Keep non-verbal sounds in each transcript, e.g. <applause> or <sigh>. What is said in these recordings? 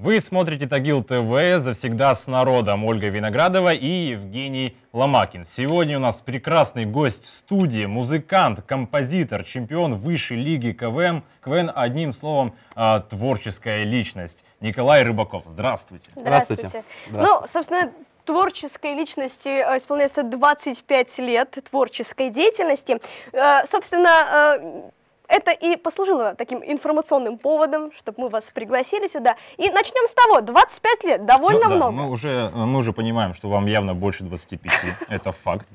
Вы смотрите Тагил ТВ «Завсегда с народом» Ольга Виноградова и Евгений Ломакин. Сегодня у нас прекрасный гость в студии, музыкант, композитор, чемпион высшей лиги КВМ. КВН, одним словом, а, творческая личность. Николай Рыбаков, здравствуйте. Здравствуйте. здравствуйте. Ну, собственно, творческой личности э, исполняется 25 лет творческой деятельности. Э, собственно, э, это и послужило таким информационным поводом, чтобы мы вас пригласили сюда. И начнем с того, 25 лет, довольно ну, да, много. Мы уже, мы уже понимаем, что вам явно больше 25, <laughs> это факт.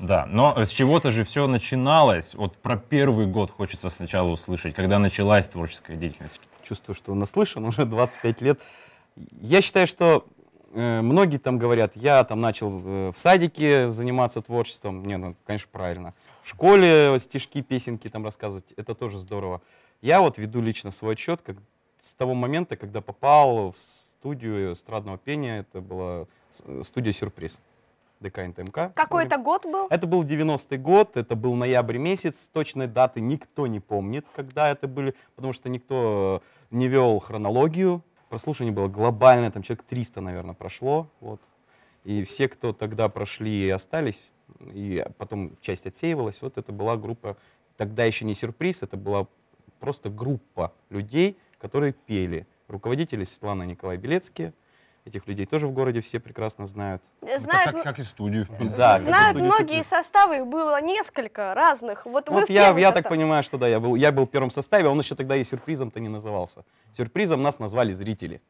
Да, но с чего-то же все начиналось. Вот про первый год хочется сначала услышать, когда началась творческая деятельность. Чувствую, что наслышан уже 25 лет. Я считаю, что Э, многие там говорят, я там начал э, в садике заниматься творчеством. Не, ну, конечно, правильно. В школе стишки, песенки там рассказывать, это тоже здорово. Я вот веду лично свой отчет как, с того момента, когда попал в студию эстрадного пения. Это была э, студия «Сюрприз». ДК НТМК. Какой это год был? Это был 90-й год, это был ноябрь месяц. Точной даты никто не помнит, когда это были, потому что никто не вел хронологию прослушивание было глобальное, там человек 300, наверное, прошло. Вот. И все, кто тогда прошли и остались, и потом часть отсеивалась, вот это была группа, тогда еще не сюрприз, это была просто группа людей, которые пели. Руководители Светлана Николай Белецкие — Этих людей тоже в городе все прекрасно знают. Э, знают, как, как и студию. <laughs> Да, знают многие составы, их было несколько разных. Вот, вот я, я так понимаю, что да, я был, я был в первом составе, а он еще тогда и сюрпризом-то не назывался. Сюрпризом нас назвали зрители.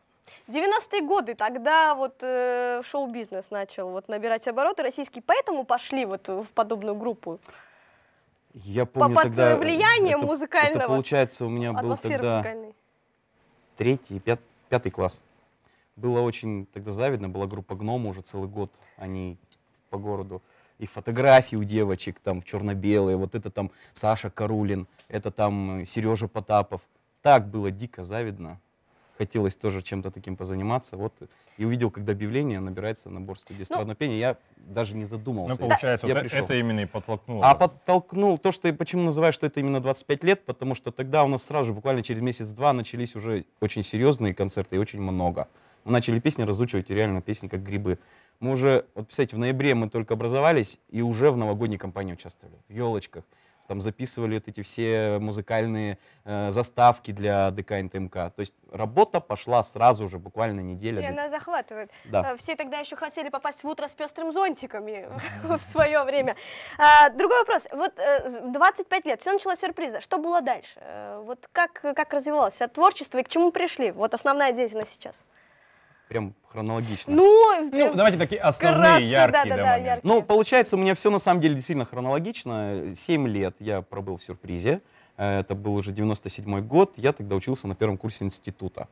90-е годы, тогда вот э, шоу-бизнес начал вот набирать обороты российские, поэтому пошли вот э, в подобную группу. Я помню Под тогда... Э, влиянием это, музыкального. Это, получается, у меня был тогда третий, пят, пятый класс было очень тогда завидно, была группа «Гном» уже целый год, они по городу. И фотографии у девочек там черно-белые, вот это там Саша Карулин, это там э, Сережа Потапов. Так было дико завидно. Хотелось тоже чем-то таким позаниматься. Вот э, и увидел, когда объявление набирается набор студии эстрадного ну, пения, я даже не задумывался, Ну, получается, я вот пришел. это именно и подтолкнуло. А подтолкнул то, что я почему называю, что это именно 25 лет, потому что тогда у нас сразу же, буквально через месяц-два, начались уже очень серьезные концерты и очень много. Мы начали песни разучивать, и реально песни как грибы. Мы уже, вот представляете, в ноябре мы только образовались, и уже в новогодней компании участвовали, в «Елочках». Там записывали вот эти все музыкальные э, заставки для ДК НТМК. То есть работа пошла сразу же, буквально неделя. И она захватывает. Да. Э, все тогда еще хотели попасть в утро с пестрым зонтиками <laughs> в свое время. А, другой вопрос. Вот 25 э, лет, все началось с сюрприза. Что было дальше? Э, вот как, как развивалось от творчества и к чему пришли? Вот основная деятельность сейчас прям хронологично. Ну, ну давайте такие основные, вкратце, яркие. Да, да, да, яркие. Ну, получается, у меня все на самом деле действительно хронологично. Семь лет я пробыл в сюрпризе. Э, это был уже 97 год. Я тогда учился на первом курсе института.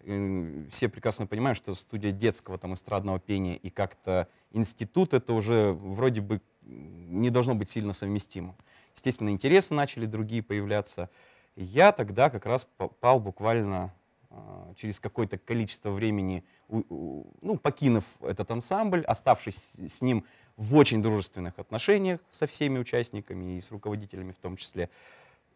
Э, все прекрасно понимают, что студия детского там эстрадного пения и как-то институт это уже вроде бы не должно быть сильно совместимо. Естественно, интересы начали другие появляться. Я тогда как раз попал буквально а, через какое-то количество времени, ну, покинув этот ансамбль, оставшись с ним в очень дружественных отношениях со всеми участниками и с руководителями в том числе,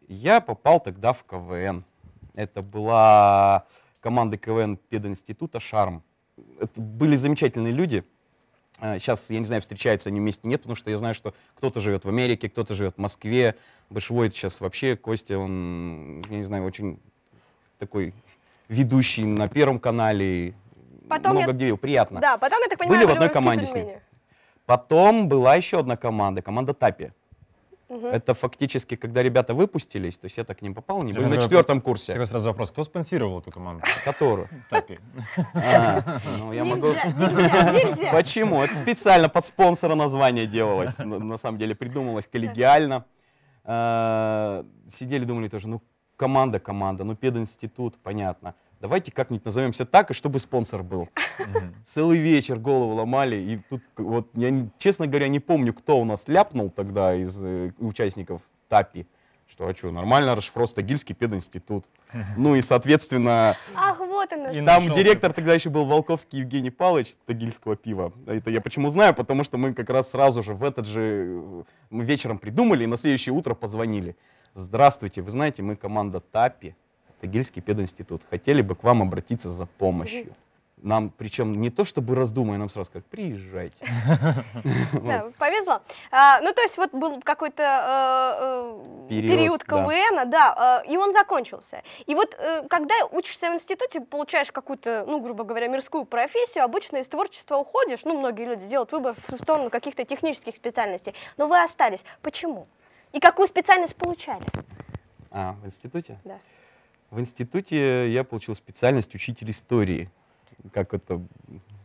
я попал тогда в КВН. Это была команда КВН пединститута «Шарм». Это были замечательные люди. Сейчас, а, я не знаю, встречаются они вместе, нет, потому что я знаю, что кто-то живет в Америке, кто-то живет в Москве. Бышвой сейчас вообще, Костя, он, я не знаю, очень такой ведущий на Первом канале. Потом много я... где был Приятно. Да, потом, я так понимаю, были в одной команде пельмени. с ним. Потом была еще одна команда, команда Тапи. Угу. Это фактически, когда ребята выпустились, то есть я так к ним попал, они были на четвертом курсе. Тогда сразу вопрос, кто спонсировал эту команду? Которую? Тапи. А, ну, я могу... Почему? Это специально под спонсора название делалось, на, самом деле придумалось коллегиально. А, сидели, думали тоже, ну команда, команда, ну пединститут, понятно. Давайте как-нибудь назовемся так, и чтобы спонсор был. <laughs> Целый вечер голову ломали, и тут вот, я, честно говоря, не помню, кто у нас ляпнул тогда из э, участников ТАПИ. Что, а что, нормально, расшифровался Тагильский пединститут. Ну и, соответственно... Ах, вот оно что. Там директор тогда еще был Волковский Евгений Павлович Тагильского пива. Это я почему знаю, потому что мы как раз сразу же в этот же... Мы э, вечером придумали и на следующее утро позвонили. Здравствуйте, вы знаете, мы команда ТАПИ, Тагильский пединститут. Хотели бы к вам обратиться за помощью. Нам, причем не то чтобы раздумая, нам сразу сказали, приезжайте. <laughs> Да, повезло. А, ну, то есть вот был какой-то э, э, период, период КВН, да. Э, и он закончился. И вот когда учишься в институте, получаешь какую-то, ну, грубо говоря, мирскую профессию, обычно из творчества уходишь, ну, многие люди делают выбор в сторону каких-то технических специальностей, но вы остались. Почему? И какую специальность получали? А, в институте? Да. В институте я получил специальность учитель истории – как это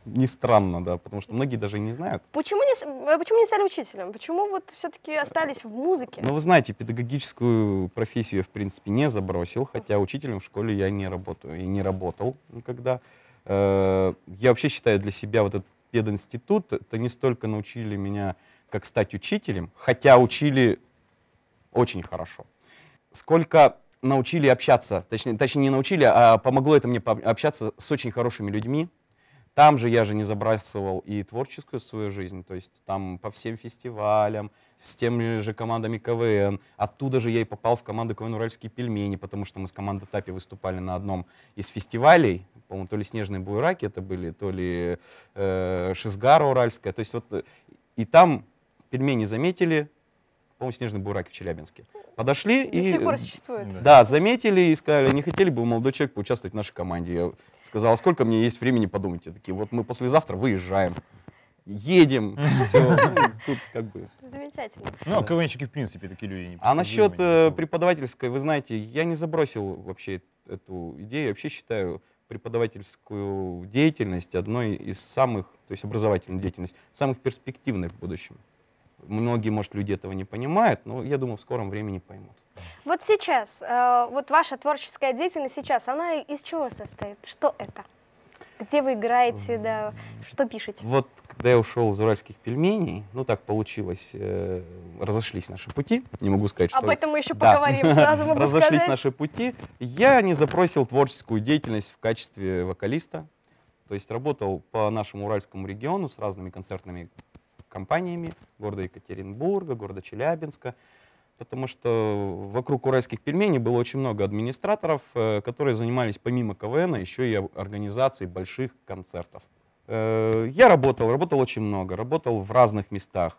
не странно, да, потому что многие даже и не знают. Почему не, э, почему не стали учителем? Почему вот все-таки остались в музыке? Ну, вы знаете, педагогическую профессию я, в принципе, не забросил, хотя учителем в школе я не работаю и не работал никогда. Э, я вообще считаю для себя вот этот пединститут, это не столько научили меня, как стать учителем, хотя учили очень хорошо, сколько научили общаться, точнее, точнее не научили, а помогло это мне общаться с очень хорошими людьми. Там же я же не забрасывал и творческую свою жизнь, то есть там по всем фестивалям, с теми же командами КВН. Оттуда же я и попал в команду КВН «Уральские пельмени», потому что мы с командой ТАПИ выступали на одном из фестивалей, по-моему, то ли «Снежные буераки» это были, то ли э, «Шизгара уральская». То есть вот э, и там пельмени заметили, по-моему, снежный бурак в Челябинске. Подошли До и... сих пор э, существует. Да, заметили и сказали, не хотели бы молодой человек поучаствовать в нашей команде. Я сказал, «А сколько мне есть времени подумать? И такие, вот мы послезавтра выезжаем едем, все, тут как бы... Замечательно. Ну, а КВНщики, в принципе, такие люди. не. А насчет э, преподавательской, вы знаете, я не забросил вообще эту идею, вообще считаю преподавательскую деятельность одной из самых, то есть образовательную деятельность, самых перспективных в будущем. Многие, может, люди этого не понимают, но я думаю, в скором времени поймут. Вот сейчас, э, вот ваша творческая деятельность сейчас, она из чего состоит? Что это? Где вы играете, да, что пишете? Вот, когда я ушел из уральских пельменей, ну так получилось, э, разошлись наши пути, не могу сказать, что... Об этом мы еще да. поговорим, сразу могу <laughs> Разошлись сказать. наши пути. Я не запросил творческую деятельность в качестве вокалиста, то есть работал по нашему уральскому региону с разными концертными компаниями города Екатеринбурга, города Челябинска, потому что вокруг уральских пельменей было очень много администраторов, э, которые занимались помимо КВН еще и организацией больших концертов. Э, я работал, работал очень много, работал в разных местах,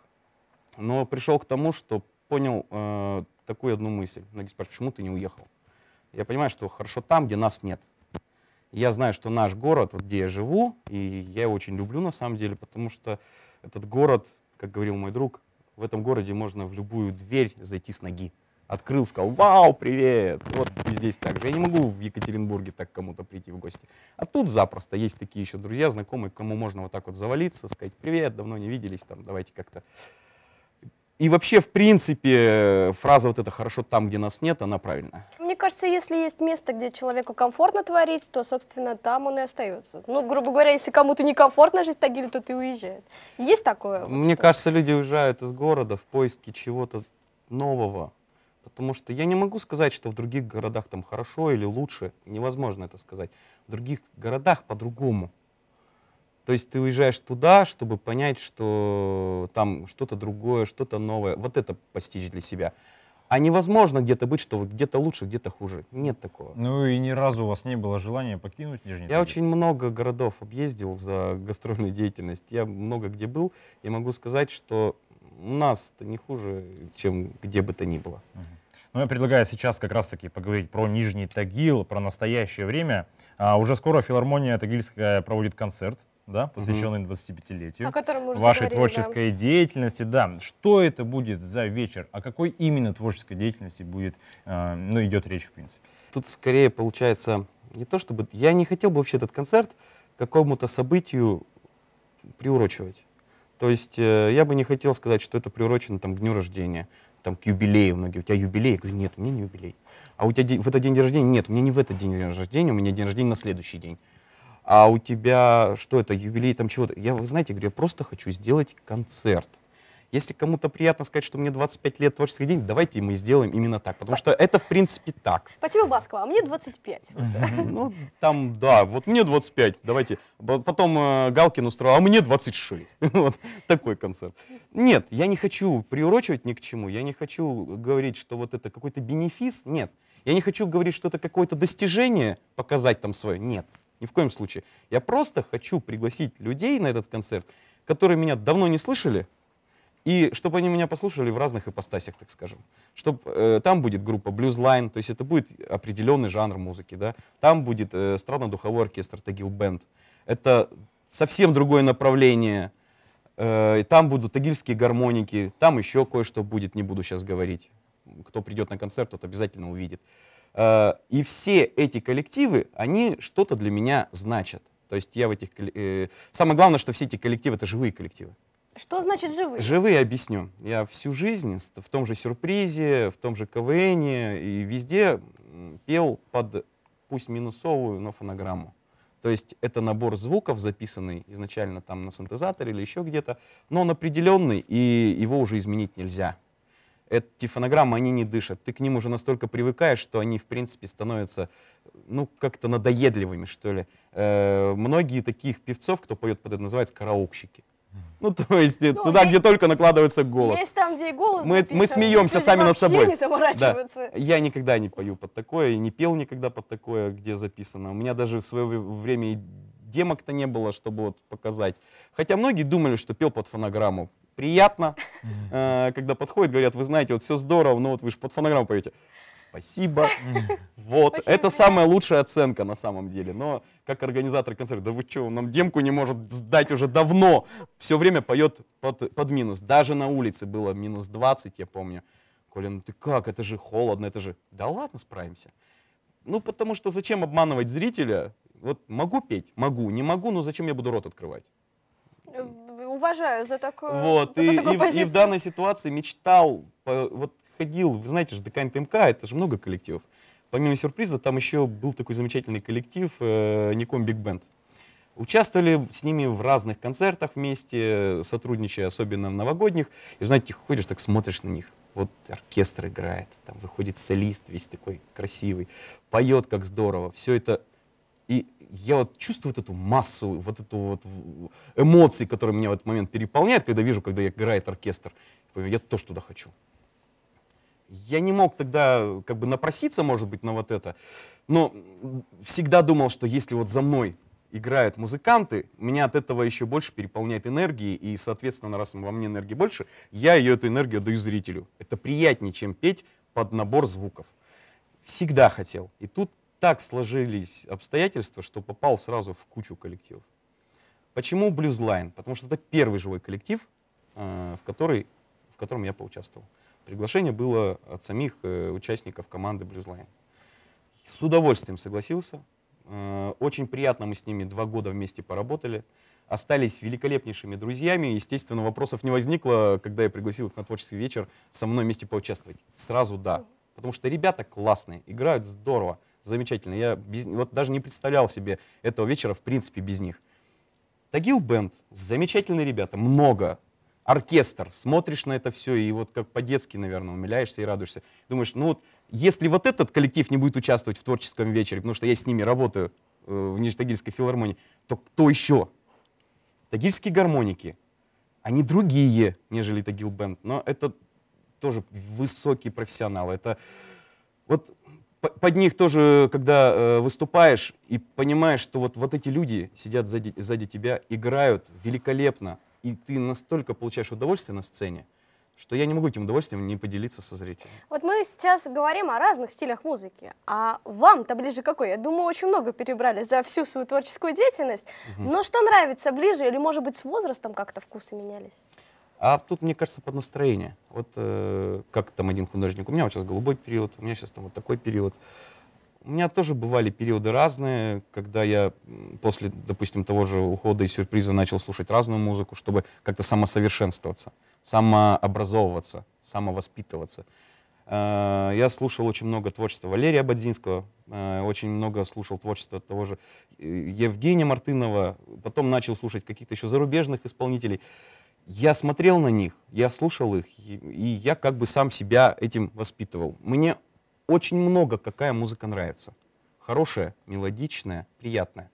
но пришел к тому, что понял э, такую одну мысль. Многие спрашивают, почему ты не уехал? Я понимаю, что хорошо там, где нас нет. Я знаю, что наш город, вот где я живу, и я его очень люблю на самом деле, потому что этот город, как говорил мой друг, в этом городе можно в любую дверь зайти с ноги. Открыл, сказал, вау, привет, вот ты здесь так же. Я не могу в Екатеринбурге так кому-то прийти в гости. А тут запросто есть такие еще друзья, знакомые, кому можно вот так вот завалиться, сказать, привет, давно не виделись, там, давайте как-то и вообще, в принципе, фраза вот эта «хорошо там, где нас нет», она правильная кажется, если есть место, где человеку комфортно творить, то, собственно, там он и остается. Ну, грубо говоря, если кому-то некомфортно жить в Тагиле, то ты уезжает. Есть такое? Вот Мне что? кажется, люди уезжают из города в поиске чего-то нового. Потому что я не могу сказать, что в других городах там хорошо или лучше. Невозможно это сказать. В других городах по-другому. То есть ты уезжаешь туда, чтобы понять, что там что-то другое, что-то новое. Вот это постичь для себя. А невозможно где-то быть, что вот где-то лучше, где-то хуже. Нет такого. Ну и ни разу у вас не было желания покинуть Нижний Я Тагил? очень много городов объездил за <laughs> гастрольную деятельность. Я много где был. И могу сказать, что у нас это не хуже, чем где бы то ни было. Ну, я предлагаю сейчас как раз-таки поговорить про Нижний Тагил, про настоящее время. А уже скоро филармония Тагильская проводит концерт да, посвященный 25-летию, вашей творческой да. деятельности, да, что это будет за вечер, о какой именно творческой деятельности будет, э, ну, идет речь в принципе. Тут скорее получается не то чтобы, я не хотел бы вообще этот концерт какому-то событию приурочивать. То есть э, я бы не хотел сказать, что это приурочено там, к дню рождения, там, к юбилею. Многие, у тебя юбилей? Я говорю, нет, у меня не юбилей. А у тебя в этот день рождения? Нет, у меня не в этот день рождения, у меня день рождения на следующий день а у тебя что это, юбилей там чего-то. Я, вы знаете, говорю, я просто хочу сделать концерт. Если кому-то приятно сказать, что мне 25 лет творческий день, давайте мы сделаем именно так, потому что это, в принципе, так. Спасибо, Баскова, а мне 25. Ну, там, да, вот мне 25, давайте. Потом э, Галкин устроил, а мне 26. <laughs> Вот такой концерт. Нет, я не хочу приурочивать ни к чему, я не хочу говорить, что вот это какой-то бенефис, нет. Я не хочу говорить, что это какое-то достижение, показать там свое, нет ни в коем случае. Я просто хочу пригласить людей на этот концерт, которые меня давно не слышали, и чтобы они меня послушали в разных ипостасях, так скажем. чтобы э, там будет группа Blues Line, то есть это будет определенный жанр музыки. Да? Там будет э, странно-духовой оркестр Тагил Бенд. Это совсем другое направление. Э, и там будут тагильские гармоники, там еще кое-что будет, не буду сейчас говорить. Кто придет на концерт, тот обязательно увидит. Э, и все эти коллективы, они что-то для меня значат. То есть я в этих... Э, самое главное, что все эти коллективы — это живые коллективы. Что значит живые? Живые объясню. Я всю жизнь в том же сюрпризе, в том же КВН и везде пел под, пусть минусовую, но фонограмму. То есть это набор звуков, записанный изначально там на синтезаторе или еще где-то, но он определенный, и его уже изменить нельзя эти фонограммы, они не дышат. Ты к ним уже настолько привыкаешь, что они, в принципе, становятся, ну, как-то надоедливыми, что ли. Э, многие таких певцов, кто поет под это, называются караукщики. Ну, то есть э, ну, туда, есть, где только накладывается голос. Есть там, где и голос Мы, мы смеемся сами над собой. Не Да. Я никогда не пою под такое, и не пел никогда под такое, где записано. У меня даже в свое время и демок-то не было, чтобы вот показать. Хотя многие думали, что пел под фонограмму приятно, э, когда подходят, говорят, вы знаете, вот все здорово, но вот вы же под фонограмму поете. Спасибо. Вот, это самая лучшая оценка на самом деле. Но как организатор концерта, да вы что, нам демку не может сдать уже давно. Все время поет под, под минус. Даже на улице было минус 20, я помню. Коля, ну ты как, это же холодно, это же... Да ладно, справимся. Ну, потому что зачем обманывать зрителя? Вот могу петь? Могу. Не могу, но зачем я буду рот открывать? Э, уважаю за такое. Вот, за и, такую и, позицию. и в данной ситуации мечтал, вот ходил, вы знаете же, ДК НТМК, это же много коллективов. Помимо сюрприза, там еще был такой замечательный коллектив э, Ником Биг Бенд. Участвовали с ними в разных концертах вместе, сотрудничая, особенно в новогодних. И, знаете, ходишь, так смотришь на них. Вот оркестр играет, там выходит солист весь такой красивый, поет как здорово. Все это и я вот чувствую вот эту массу, вот эту вот эмоции, которые меня в этот момент переполняют, когда вижу, когда играет оркестр. Я тоже туда хочу. Я не мог тогда как бы напроситься, может быть, на вот это, но всегда думал, что если вот за мной играют музыканты, меня от этого еще больше переполняет энергии, и, соответственно, раз во мне энергии больше, я ее, эту энергию даю зрителю. Это приятнее, чем петь под набор звуков. Всегда хотел. И тут так сложились обстоятельства, что попал сразу в кучу коллективов. Почему Блюзлайн? Потому что это первый живой коллектив, э, в, который, в котором я поучаствовал. Приглашение было от самих э, участников команды Блюзлайн. С удовольствием согласился. Э, очень приятно мы с ними два года вместе поработали. Остались великолепнейшими друзьями. Естественно, вопросов не возникло, когда я пригласил их на творческий вечер со мной вместе поучаствовать. Сразу да. Потому что ребята классные, играют здорово замечательно. Я без, вот даже не представлял себе этого вечера в принципе без них. Тагил Бенд, замечательные ребята, много. Оркестр, смотришь на это все и вот как по-детски, наверное, умиляешься и радуешься. Думаешь, ну вот если вот этот коллектив не будет участвовать в творческом вечере, потому что я с ними работаю э, в Нижнетагильской филармонии, то кто еще? Тагильские гармоники, они другие, нежели Тагил Бенд, но это тоже высокие профессионалы. Это вот под них тоже, когда э, выступаешь и понимаешь, что вот, вот эти люди сидят сзади, сзади тебя, играют великолепно, и ты настолько получаешь удовольствие на сцене, что я не могу этим удовольствием не поделиться со зрителями. Вот мы сейчас говорим о разных стилях музыки, а вам-то ближе какой? Я думаю, очень много перебрали за всю свою творческую деятельность, угу. но что нравится ближе или, может быть, с возрастом как-то вкусы менялись? А тут, мне кажется, под настроение. Вот э, как там один художник, у меня вот сейчас голубой период, у меня сейчас там вот такой период. У меня тоже бывали периоды разные, когда я после, допустим, того же ухода и сюрприза начал слушать разную музыку, чтобы как-то самосовершенствоваться, самообразовываться, самовоспитываться. Э, я слушал очень много творчества Валерия Абадзинского, э, очень много слушал творчества того же э, Евгения Мартынова, потом начал слушать каких-то еще зарубежных исполнителей я смотрел на них, я слушал их, и, я как бы сам себя этим воспитывал. Мне очень много какая музыка нравится. Хорошая, мелодичная, приятная.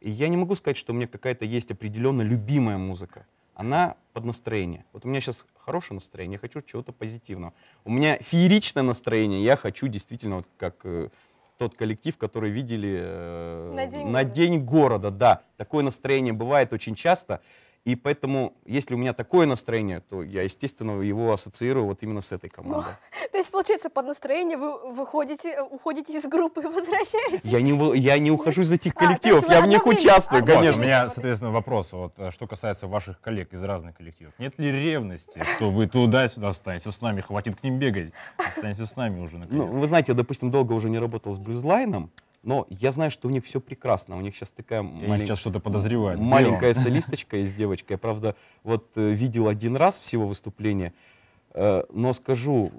И я не могу сказать, что у меня какая-то есть определенно любимая музыка. Она под настроение. Вот у меня сейчас хорошее настроение, я хочу чего-то позитивного. У меня фееричное настроение, я хочу действительно, вот как э, тот коллектив, который видели э, на, день на день города, да. Такое настроение бывает очень часто. И поэтому, если у меня такое настроение, то я, естественно, его ассоциирую вот именно с этой ну, командой. Ну, <laughs> то есть, получается, под настроение вы выходите, э, уходите из группы и <laughs> возвращаетесь? Я не, я не ухожу из этих а, коллективов, а, я в них участвую, а, конечно. Вот, у меня, соответственно, вопрос, вот, э, что касается ваших коллег из разных коллективов. Нет ли ревности, что вы туда-сюда останетесь с нами, хватит к ним бегать, останетесь с нами уже наконец -то. Ну, вы знаете, я, допустим, долго уже не работал с Блюзлайном, но я знаю, что у них все прекрасно. У них сейчас такая малень... сейчас что-то подозревают. маленькая Дело. солисточка из девочка. Я, правда, вот э, видел один раз всего выступление. Э, но скажу,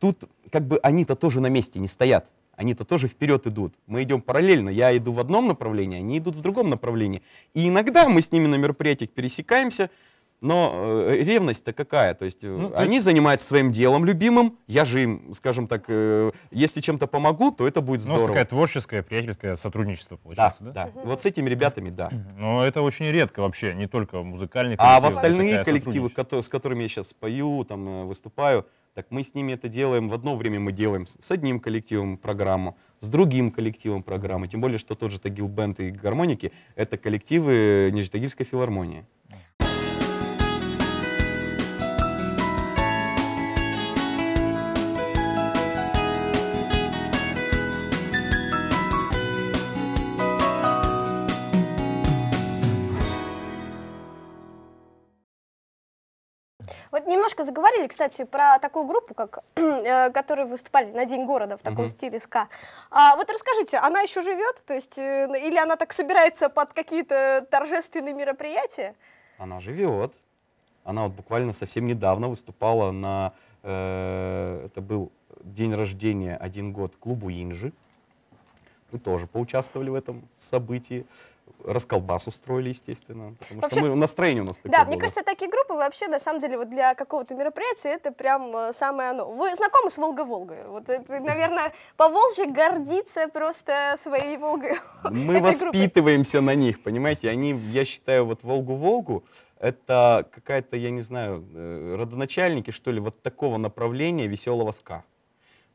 тут как бы они-то тоже на месте не стоят. Они-то тоже вперед идут. Мы идем параллельно. Я иду в одном направлении, они идут в другом направлении. И иногда мы с ними на мероприятиях пересекаемся – но э, ревность-то какая? То есть э, ну, они занимаются своим делом любимым, я же им, скажем так, э, если чем-то помогу, то это будет ну, здорово. Ну, такая творческое, приятельское сотрудничество получается, да? Да, да. Вот с этими ребятами, да. Но это очень редко вообще, не только музыкальные коллективы. А в остальные коллективы, с которыми я сейчас пою, там выступаю, так мы с ними это делаем, в одно время мы делаем с одним коллективом программу, с другим коллективом программы, тем более, что тот же Тагил Бенд и Гармоники — это коллективы Нижнетагильской филармонии. немножко заговорили, кстати, про такую группу, как, <clears throat> э, которые выступали на День города в таком угу. стиле ска. А, вот расскажите, она еще живет? То есть, э, или она так собирается под какие-то торжественные мероприятия? Она живет. Она вот буквально совсем недавно выступала на... Э, это был день рождения один год клубу Инжи. Мы тоже поучаствовали в этом событии расколбас устроили, естественно. Потому вообще, что мы, настроение у нас такое Да, было. мне кажется, такие группы вообще, на самом деле, вот для какого-то мероприятия это прям э, самое оно. Вы знакомы с Волга-Волгой? Вот это, <laughs> наверное, по Волжье гордится просто своей Волгой. Мы воспитываемся на них, понимаете? Они, я считаю, вот Волгу-Волгу, это какая-то, я не знаю, э, родоначальники, что ли, вот такого направления веселого ска.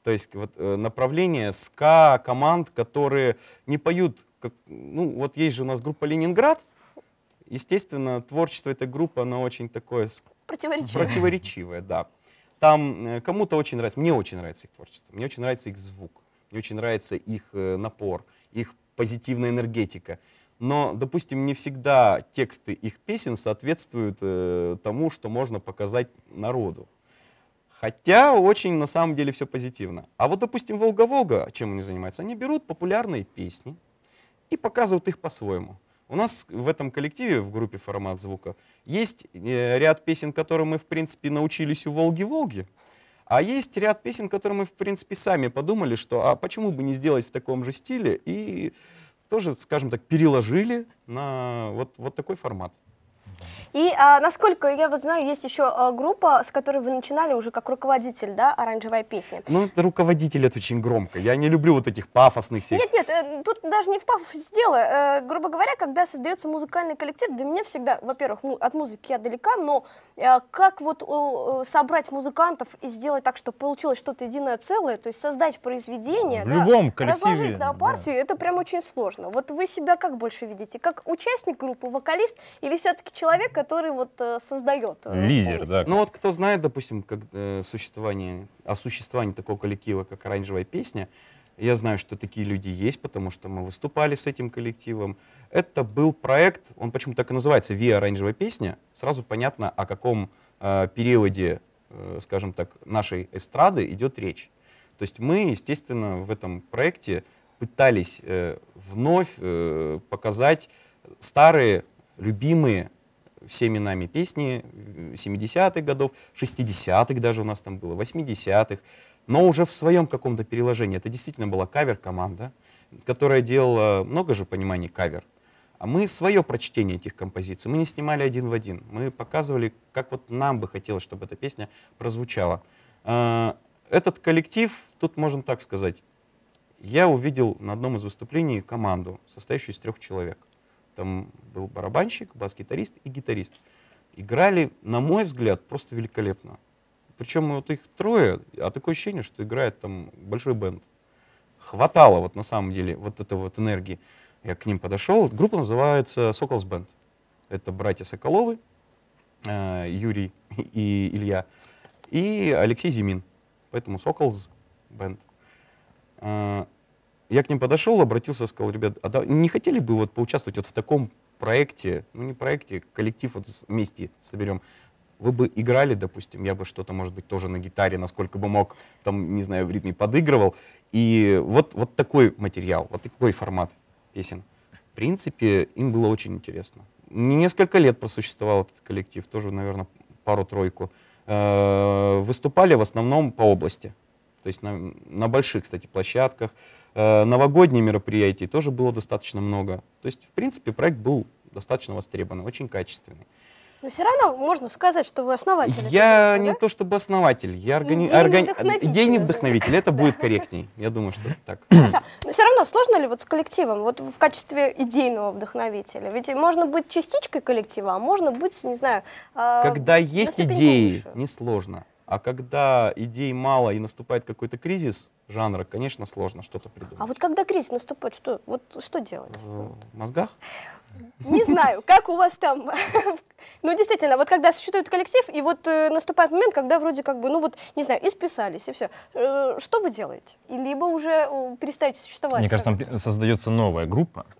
То есть вот э, направление ска команд, которые не поют как, ну, вот есть же у нас группа «Ленинград», естественно, творчество этой группы, оно очень такое... Противоречивое. Противоречивое, да. Там э, кому-то очень нравится, мне очень нравится их творчество, мне очень нравится их звук, мне очень нравится их э, напор, их позитивная энергетика. Но, допустим, не всегда тексты их песен соответствуют э, тому, что можно показать народу. Хотя очень на самом деле все позитивно. А вот, допустим, Волга-Волга, чем они занимаются? Они берут популярные песни, и показывают их по-своему. У нас в этом коллективе, в группе «Формат звука», есть э, ряд песен, которые мы, в принципе, научились у «Волги-Волги», а есть ряд песен, которые мы, в принципе, сами подумали, что а почему бы не сделать в таком же стиле и тоже, скажем так, переложили на вот, вот такой формат. И а, насколько я вот знаю, есть еще а, группа, с которой вы начинали уже как руководитель, да, оранжевая песня. Ну, руководитель это очень громко. Я не люблю вот этих пафосных всех. Нет, нет, э, тут даже не в пафос дело. Э, грубо говоря, когда создается музыкальный коллектив, для меня всегда, во-первых, от музыки я далека, но э, как вот э, собрать музыкантов и сделать так, чтобы получилось что-то единое целое, то есть создать произведение, в да, любом коллективе, разложить на партию, да. это прям очень сложно. Вот вы себя как больше видите, как участник группы, вокалист или все-таки человек человек, который вот э, создает. Э, Лидер, да. Ну вот кто знает, допустим, как, э, существование, о существовании такого коллектива, как «Оранжевая песня», я знаю, что такие люди есть, потому что мы выступали с этим коллективом. Это был проект, он почему-то так и называется «Виа оранжевая песня». Сразу понятно, о каком э, периоде, э, скажем так, нашей эстрады идет речь. То есть мы, естественно, в этом проекте пытались э, вновь э, показать старые, любимые всеми нами песни 70-х годов, 60-х даже у нас там было, 80-х, но уже в своем каком-то переложении. Это действительно была кавер-команда, которая делала много же пониманий кавер. А мы свое прочтение этих композиций, мы не снимали один в один. Мы показывали, как вот нам бы хотелось, чтобы эта песня прозвучала. А, этот коллектив, тут можно так сказать, я увидел на одном из выступлений команду, состоящую из трех человек. Там был барабанщик, бас-гитарист и гитарист. Играли, на мой взгляд, просто великолепно. Причем вот их трое, а такое ощущение, что играет там большой бенд. Хватало вот на самом деле вот этой вот энергии. Я к ним подошел. Группа называется «Соколс Бенд». Это братья Соколовы, э, Юрий и Илья, и Алексей Зимин. Поэтому «Соколс Бенд». Э, я к ним подошел, обратился, сказал, ребят, а да, не хотели бы вот поучаствовать вот в таком проекте, ну не проекте, коллектив вот вместе соберем. Вы бы играли, допустим, я бы что-то, может быть, тоже на гитаре, насколько бы мог, там, не знаю, в ритме подыгрывал. И вот, вот такой материал, вот такой формат песен. В принципе, им было очень интересно. Несколько лет просуществовал этот коллектив, тоже, наверное, пару-тройку. Э, выступали в основном по области то есть на, на больших, кстати, площадках. Э, новогодние мероприятия тоже было достаточно много. То есть, в принципе, проект был достаточно востребован, очень качественный. Но все равно можно сказать, что вы основатель. Я проекта, не да? то чтобы основатель, я органи... идейный органи... вдохновитель. Идейный вдохновитель, это <laughs> будет корректней. Я думаю, что так. <clears throat> Но все равно сложно ли вот с коллективом, вот в качестве идейного вдохновителя? Ведь можно быть частичкой коллектива, а можно быть, не знаю... А, Когда есть идеи, несложно. А когда идей мало и наступает какой-то кризис, жанра, конечно, сложно что-то придумать. А вот когда кризис наступает, что, вот, что делать? Э, в мозгах? Не <laughs> знаю, как у вас там. <laughs> Ну, действительно, вот когда существует коллектив, и вот э, наступает момент, когда вроде как бы, ну вот, не знаю, и списались, и все. Э, что вы делаете? Либо уже перестаете существовать? Мне кажется, там создается новая группа. <laughs>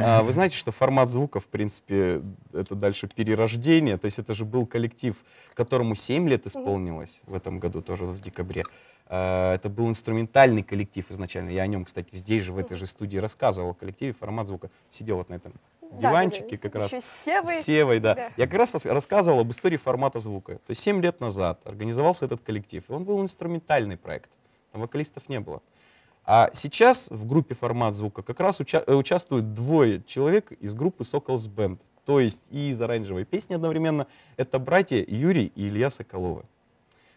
А, вы знаете, что формат звука, в принципе, это дальше перерождение. То есть это же был коллектив, которому 7 лет исполнилось в этом году, тоже в декабре. Э, это был инструментальный коллектив изначально. Я о нем, кстати, здесь же, в этой же студии рассказывал о коллективе «Формат звука». Сидел вот на этом диванчике да, как раз. Еще с Севой. Севой, да. да. Я как раз рассказывал об истории формата звука. То есть 7 лет назад организовался этот коллектив. он был инструментальный проект. Там вокалистов не было. А сейчас в группе «Формат звука» как раз уча э, участвуют двое человек из группы «Соколс Бенд». То есть и из «Оранжевой песни» одновременно. Это братья Юрий и Илья Соколовы.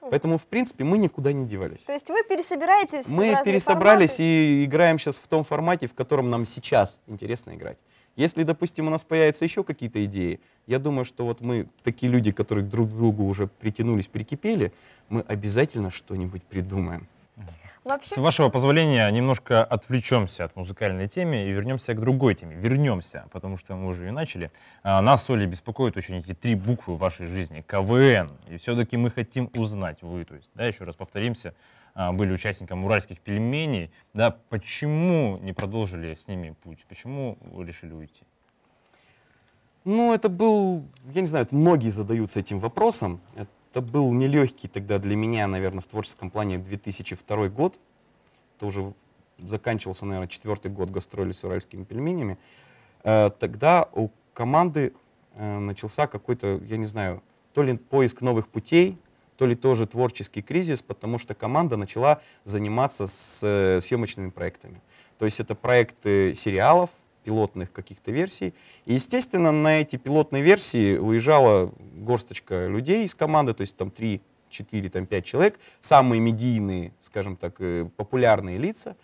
Поэтому, в принципе, мы никуда не девались. То есть вы пересобираетесь? Мы пересобрались форматы. и играем сейчас в том формате, в котором нам сейчас интересно играть. Если, допустим, у нас появятся еще какие-то идеи, я думаю, что вот мы такие люди, которые друг к другу уже притянулись, прикипели, мы обязательно что-нибудь придумаем. Вообще... С вашего позволения немножко отвлечемся от музыкальной темы и вернемся к другой теме. Вернемся, потому что мы уже и начали. А, нас, Соли, беспокоит очень эти три буквы в вашей жизни. КВН. И все-таки мы хотим узнать, вы, то есть, да, еще раз повторимся, а, были участником уральских пельменей, да, почему не продолжили с ними путь? Почему решили уйти? Ну, это был, я не знаю, многие задаются этим вопросом. Это был нелегкий тогда для меня, наверное, в творческом плане 2002 год. Это уже заканчивался, наверное, четвертый год гастроли с уральскими пельменями. Э, тогда у команды э, начался какой-то, я не знаю, то ли поиск новых путей, то ли тоже творческий кризис, потому что команда начала заниматься с э, съемочными проектами. То есть это проекты сериалов, пилотных каких-то версий. И, естественно, на эти пилотные версии уезжала горсточка людей из команды, то есть там 3, 4, там 5 человек, самые медийные, скажем так, э, популярные лица.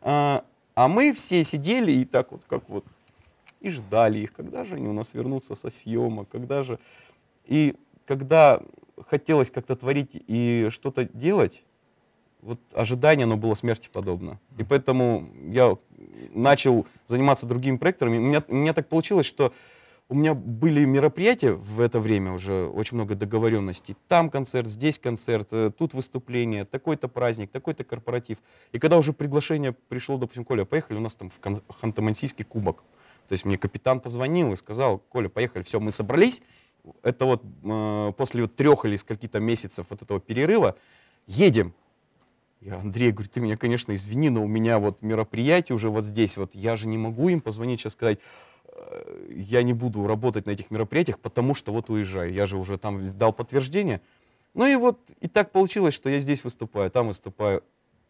А, а мы все сидели и так вот, как вот, и ждали их, когда же они у нас вернутся со съемок, когда же... И когда хотелось как-то творить и что-то делать, вот ожидание, оно было смерти подобно. И поэтому я начал заниматься другими проектами. У меня, у меня так получилось, что у меня были мероприятия в это время уже, очень много договоренностей. Там концерт, здесь концерт, э, тут выступление, такой-то праздник, такой-то корпоратив. И когда уже приглашение пришло, допустим, Коля, поехали, у нас там в Ханты-Мансийский кубок. То есть мне капитан позвонил и сказал, Коля, поехали, все, мы собрались. Это вот э, после вот трех или скольки-то месяцев вот этого перерыва едем. Я, Андрей, говорю, ты меня, конечно, извини, но у меня вот мероприятие уже вот здесь, вот я же не могу им позвонить сейчас сказать, «Э, я не буду работать на этих мероприятиях, потому что вот уезжаю. Я же уже там дал подтверждение. Ну и вот, и так получилось, что я здесь выступаю, там выступаю.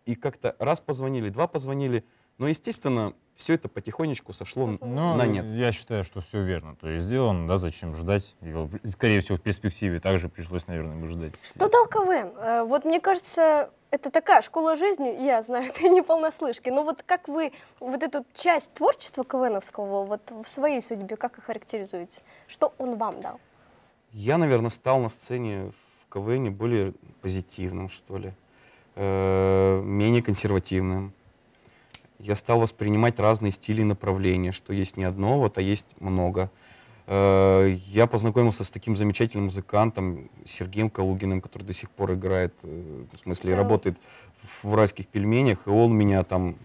И как-то раз позвонили, два позвонили. Но, естественно, все это потихонечку сошло ну, на нет. Я считаю, что все верно. То есть сделано, да, зачем ждать. Его, скорее всего, в перспективе также пришлось, наверное, бы ждать. Что дал КВН? Э, вот мне кажется, это такая школа жизни, я знаю, <laughs> ты не полнослышки, но вот как вы вот эту часть творчества КВНовского вот в своей судьбе, как и характеризуете? Что он вам дал? Я, наверное, стал на сцене в КВН более позитивным, что ли, э -э менее консервативным. Я стал воспринимать разные стили и направления, что есть не одно, вот, а есть много. Э, я познакомился с таким замечательным музыкантом Сергеем Калугиным, который до сих пор играет, э, в смысле, работает в уральских пельменях, и он меня там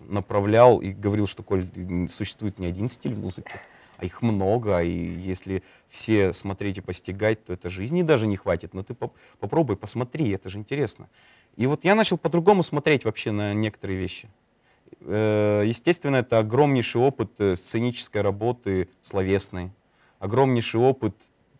направлял и говорил, что, Коль, существует не один стиль музыки, а их много, а и если все смотреть и постигать, то это жизни даже не хватит, но ты поп попробуй, посмотри, это же интересно. И вот я начал по-другому смотреть вообще на некоторые вещи. Э, естественно, это огромнейший опыт сценической работы, словесной, огромнейший опыт,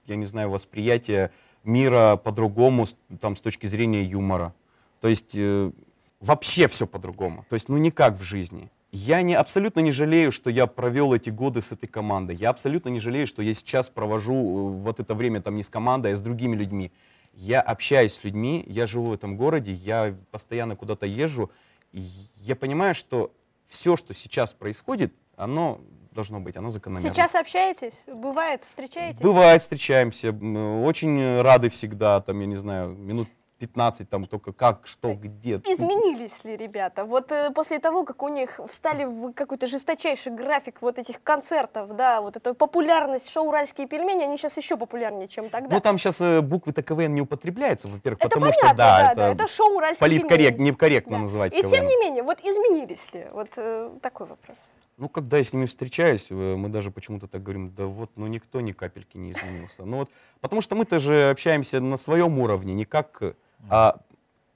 я не знаю, восприятия мира по-другому, там, с точки зрения юмора. То есть э, вообще все по-другому. То есть, ну, никак в жизни. Я не, абсолютно не жалею, что я провел эти годы с этой командой. Я абсолютно не жалею, что я сейчас провожу э, вот это время там не с командой, а с другими людьми. Я общаюсь с людьми, я живу в этом городе, я постоянно куда-то езжу. И я понимаю, что все, что сейчас происходит, оно должно быть, оно закономерно. Сейчас общаетесь? Бывает, встречаетесь? Бывает, встречаемся. Очень рады всегда, там, я не знаю, минут 15 там только как, что, где. Изменились ли ребята? Вот э, после того, как у них встали в какой-то жесточайший график вот этих концертов, да, вот эта популярность шоу «Уральские пельмени», они сейчас еще популярнее, чем тогда. Ну, там сейчас э, буквы ТКВН не употребляются, во-первых, потому понятно, что, да, да, это, да, это шоу «Уральские политкоррект, пельмени». Некорректно да. называть И КВН. тем не менее, вот изменились ли? Вот э, такой вопрос. Ну, когда я с ними встречаюсь, э, мы даже почему-то так говорим, да вот, ну никто ни капельки не изменился. Ну вот, потому что мы-то же общаемся на своем уровне, не как, э, а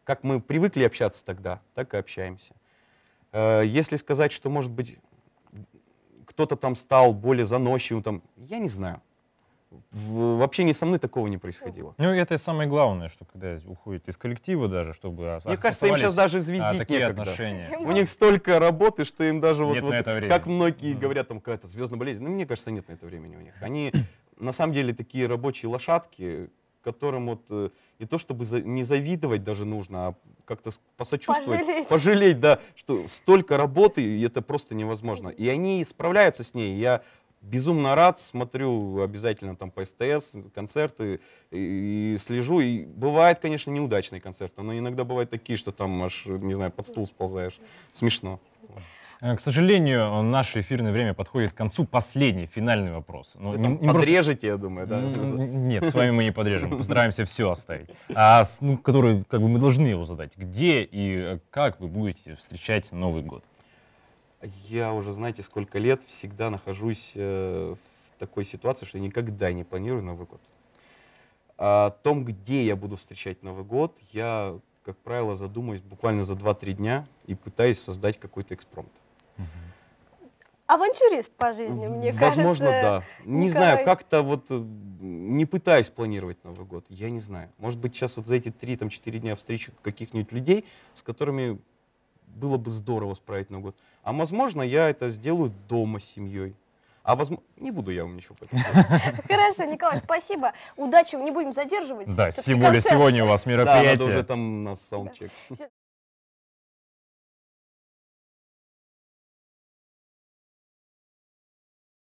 как мы привыкли общаться тогда, так и общаемся. Э, если сказать, что, может быть, кто-то там стал более заносчивым, там, я не знаю. Вообще в общении со мной такого не происходило. Ну, это самое главное, что когда уходит из коллектива даже, чтобы Мне кажется, им сейчас даже звездить а, некогда. отношения. У них столько работы, что им даже вот, нет вот как многие mm. говорят, там какая-то звездная болезнь. Ну, мне кажется, нет на это времени у них. Они на самом деле такие рабочие лошадки, которым вот э, не то чтобы за, не завидовать даже нужно, а как-то посочувствовать, пожалеть. пожалеть, да, что столько работы, и это просто невозможно. И они справляются с ней. Я безумно рад, смотрю обязательно там по СТС концерты и, и слежу. И бывает, конечно, неудачные концерты, но иногда бывают такие, что там аж, не знаю, под стул сползаешь. Смешно. Э, к сожалению, наше эфирное время подходит к концу. Последний, финальный вопрос. Но ну, не, не подрежете, просто... я думаю, да? Нет, с вами мы не подрежем. Постараемся все оставить. А, ну, который, как бы, мы должны его задать. Где и э, как вы будете встречать Новый год? я уже, знаете, сколько лет всегда нахожусь э, в такой ситуации, что никогда не планирую Новый год. А, о том, где я буду встречать Новый год, я, как правило, задумаюсь буквально за 2-3 дня и пытаюсь создать какой-то экспромт. Авантюрист по жизни, мне Возможно, кажется. Возможно, да. Николай... Не знаю, как-то вот э, не пытаюсь планировать Новый год. Я не знаю. Может быть, сейчас вот за эти 3-4 дня встречу каких-нибудь людей, с которыми было бы здорово справить на год. А возможно, я это сделаю дома с семьей. А возможно... Не буду я вам умничать. <laughs> Хорошо, Николай, спасибо. Удачи, не будем задерживать. Да, тем более сегодня у вас мероприятие. Да, уже там нас саундчек.